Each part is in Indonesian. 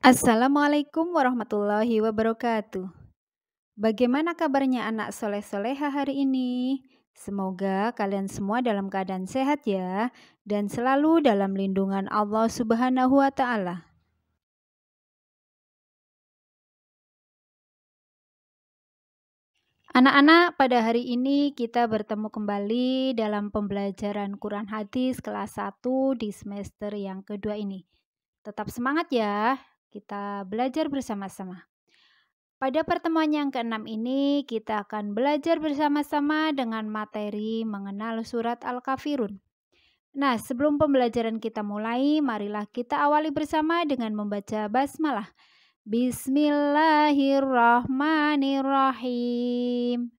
Assalamualaikum warahmatullahi wabarakatuh. Bagaimana kabarnya anak soleh-soleha hari ini? Semoga kalian semua dalam keadaan sehat ya dan selalu dalam lindungan Allah Subhanahu wa taala. Anak-anak, pada hari ini kita bertemu kembali dalam pembelajaran Quran Hadis kelas 1 di semester yang kedua ini. Tetap semangat ya kita belajar bersama-sama. Pada pertemuan yang keenam ini, kita akan belajar bersama-sama dengan materi mengenal surat Al-Kafirun. Nah, sebelum pembelajaran kita mulai, marilah kita awali bersama dengan membaca basmalah. Bismillahirrahmanirrahim.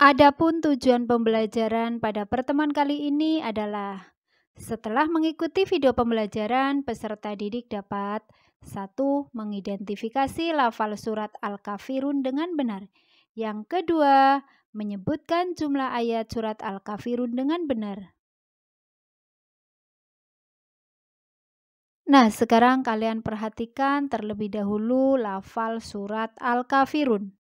Adapun tujuan pembelajaran pada pertemuan kali ini adalah setelah mengikuti video pembelajaran, peserta didik dapat 1. Mengidentifikasi lafal surat Al-Kafirun dengan benar. Yang kedua, menyebutkan jumlah ayat surat Al-Kafirun dengan benar. Nah, sekarang kalian perhatikan terlebih dahulu lafal surat Al-Kafirun.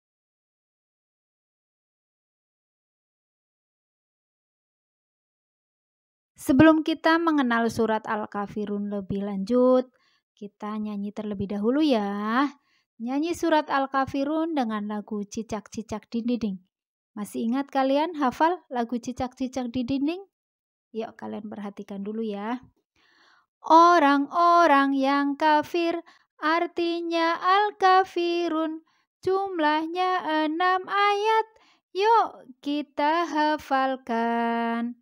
Sebelum kita mengenal surat Al-Kafirun lebih lanjut, kita nyanyi terlebih dahulu ya. Nyanyi surat Al-Kafirun dengan lagu Cicak-Cicak di Dinding. Masih ingat kalian hafal lagu Cicak-Cicak di Dinding? Yuk kalian perhatikan dulu ya. Orang-orang yang kafir artinya Al-Kafirun. Jumlahnya enam ayat. Yuk kita hafalkan.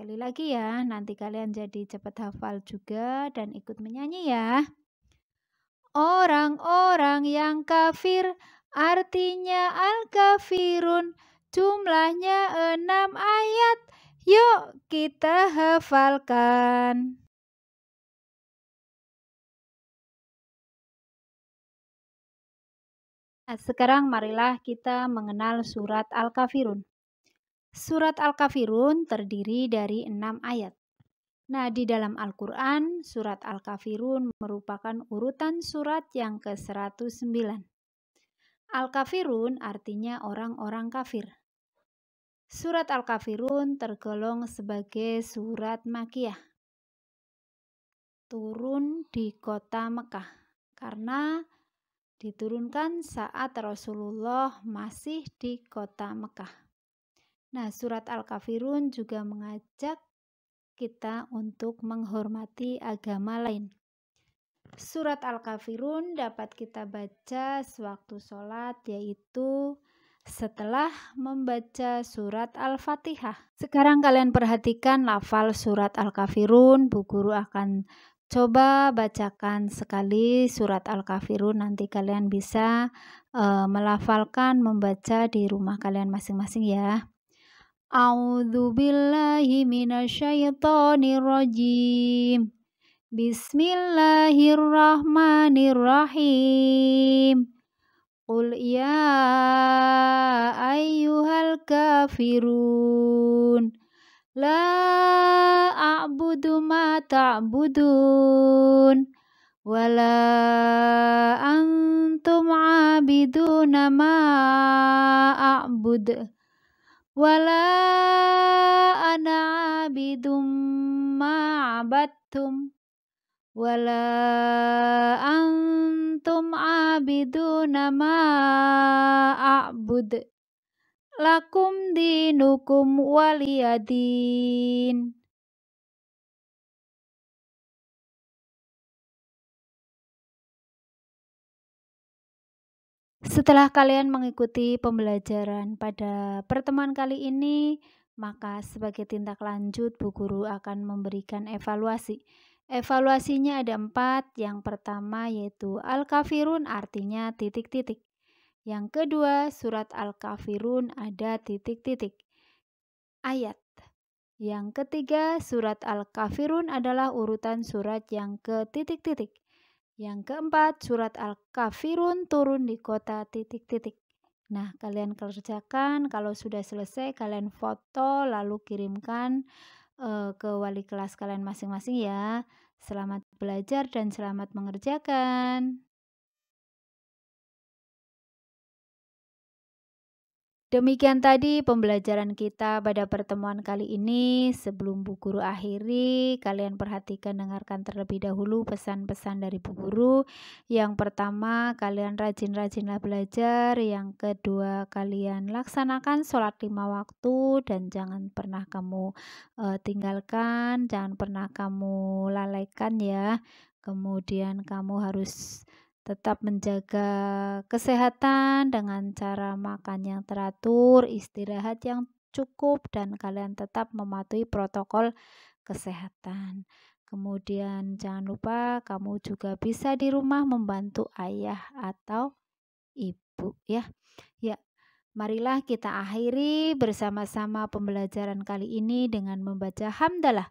Sekali lagi ya, nanti kalian jadi cepat hafal juga dan ikut menyanyi ya. Orang-orang yang kafir artinya al-kafirun jumlahnya enam ayat. Yuk kita hafalkan. Nah, sekarang marilah kita mengenal surat Al-Kafirun. Surat Al-Kafirun terdiri dari enam ayat. Nah, di dalam Al-Quran, surat Al-Kafirun merupakan urutan surat yang ke-109. Al-Kafirun artinya orang-orang kafir. Surat Al-Kafirun tergolong sebagai surat Makiyah. Turun di kota Mekah karena diturunkan saat Rasulullah masih di kota Mekah. Nah, surat Al-Kafirun juga mengajak kita untuk menghormati agama lain. Surat Al-Kafirun dapat kita baca sewaktu sholat, yaitu setelah membaca surat Al-Fatihah. Sekarang kalian perhatikan lafal surat Al-Kafirun, Bu Guru akan coba bacakan sekali surat Al-Kafirun, nanti kalian bisa e, melafalkan, membaca di rumah kalian masing-masing ya. أعوذ بالله من الشيطان الرجيم بسم الله الرحمن الرحيم قل يا أيها الكافرون لا أعبد ما تعبدون ولا أنتم عابدون ما أعبد wala ana abidum ma abattum wala antum abiduna ma a'bud lakum dinukum waliyadin Setelah kalian mengikuti pembelajaran pada pertemuan kali ini, maka sebagai tindak lanjut, Bu Guru akan memberikan evaluasi. Evaluasinya ada empat. Yang pertama yaitu Al-Kafirun artinya titik-titik. Yang kedua, surat Al-Kafirun ada titik-titik. Ayat. Yang ketiga, surat Al-Kafirun adalah urutan surat yang ke titik-titik. Yang keempat, surat Al-Kafirun turun di kota titik-titik. Nah, kalian kerjakan, kalau sudah selesai kalian foto lalu kirimkan uh, ke wali kelas kalian masing-masing ya. Selamat belajar dan selamat mengerjakan. Demikian tadi pembelajaran kita pada pertemuan kali ini. Sebelum Bu Guru akhiri, kalian perhatikan dengarkan terlebih dahulu pesan-pesan dari Bu Guru. Yang pertama, kalian rajin-rajinlah belajar. Yang kedua, kalian laksanakan sholat lima waktu dan jangan pernah kamu uh, tinggalkan, jangan pernah kamu lalaikan ya. Kemudian kamu harus tetap menjaga kesehatan dengan cara makan yang teratur, istirahat yang cukup, dan kalian tetap mematuhi protokol kesehatan. Kemudian jangan lupa kamu juga bisa di rumah membantu ayah atau ibu ya. Ya, marilah kita akhiri bersama-sama pembelajaran kali ini dengan membaca hamdalah